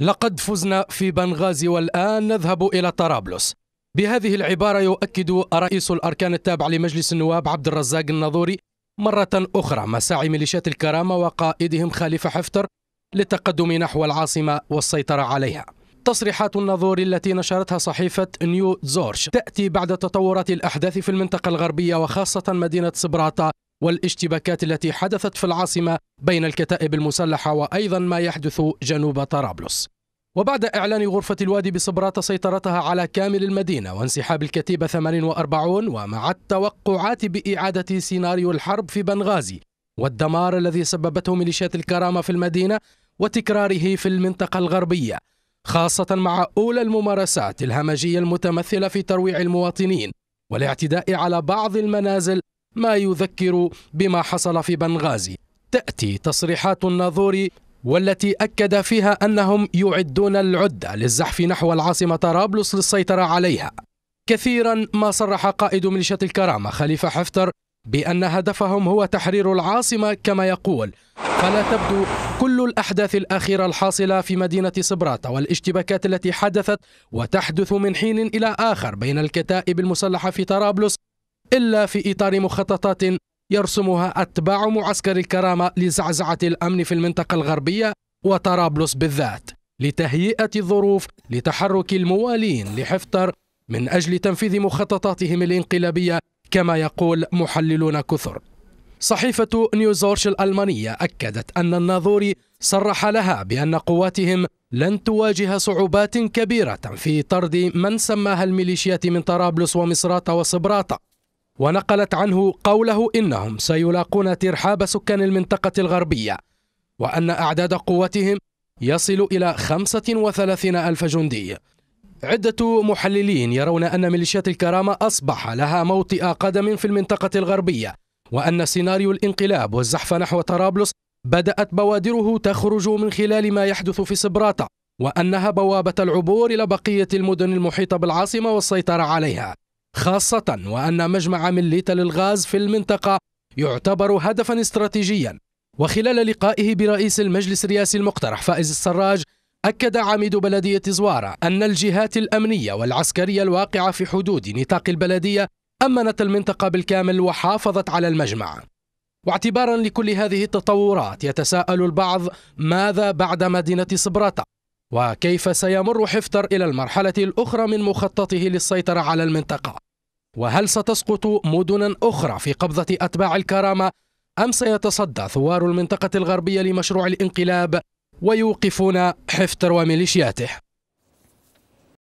لقد فزنا في بنغازي والآن نذهب إلى طرابلس بهذه العبارة يؤكد رئيس الأركان التابع لمجلس النواب عبد الرزاق الناظوري مرة أخرى مساعي ميليشيات الكرامة وقائدهم خليفة حفتر للتقدم نحو العاصمة والسيطرة عليها تصريحات النظور التي نشرتها صحيفة نيو زورش تأتي بعد تطورات الأحداث في المنطقة الغربية وخاصة مدينة سبراتا والاشتباكات التي حدثت في العاصمة بين الكتائب المسلحة وأيضا ما يحدث جنوب طرابلس وبعد إعلان غرفة الوادي بصبرات سيطرتها على كامل المدينة وانسحاب الكتيبة 48 ومع التوقعات بإعادة سيناريو الحرب في بنغازي والدمار الذي سببته ميليشيات الكرامة في المدينة وتكراره في المنطقة الغربية خاصة مع أولى الممارسات الهمجية المتمثلة في ترويع المواطنين والاعتداء على بعض المنازل ما يذكر بما حصل في بنغازي تأتي تصريحات الناظور والتي أكد فيها أنهم يعدون العدة للزحف نحو العاصمة طرابلس للسيطرة عليها كثيرا ما صرح قائد ميليشيا الكرامة خليفة حفتر بأن هدفهم هو تحرير العاصمة كما يقول فلا تبدو كل الأحداث الأخيرة الحاصلة في مدينة صبراتة والاشتباكات التي حدثت وتحدث من حين إلى آخر بين الكتائب المسلحة في طرابلس إلا في إطار مخططات يرسمها أتباع معسكر الكرامة لزعزعة الأمن في المنطقة الغربية وطرابلس بالذات لتهيئة الظروف لتحرك الموالين لحفتر من أجل تنفيذ مخططاتهم الانقلابية كما يقول محللون كثر صحيفة نيوزورش الألمانية أكدت أن الناظوري صرح لها بأن قواتهم لن تواجه صعوبات كبيرة في طرد من سماها الميليشيات من طرابلس ومصراتة وصبراتة ونقلت عنه قوله إنهم سيلاقون ترحاب سكان المنطقة الغربية وأن أعداد قوتهم يصل إلى 35 ألف جندي عدة محللين يرون أن ميليشيات الكرامة أصبح لها موطئ قدم في المنطقة الغربية وأن سيناريو الانقلاب والزحف نحو طرابلس بدأت بوادره تخرج من خلال ما يحدث في سبراتا وأنها بوابة العبور إلى بقية المدن المحيطة بالعاصمة والسيطرة عليها خاصة وأن مجمع مليتا للغاز في المنطقة يعتبر هدفا استراتيجيا وخلال لقائه برئيس المجلس الرئاسي المقترح فائز السراج أكد عميد بلدية زوارة أن الجهات الأمنية والعسكرية الواقعة في حدود نطاق البلدية أمنت المنطقة بالكامل وحافظت على المجمع واعتبارا لكل هذه التطورات يتساءل البعض ماذا بعد مدينة صبراتة وكيف سيمر حفتر إلى المرحلة الأخرى من مخططه للسيطرة على المنطقة وهل ستسقط مدن أخرى في قبضة أتباع الكرامة أم سيتصدى ثوار المنطقة الغربية لمشروع الانقلاب ويوقفون حفتر وميليشياته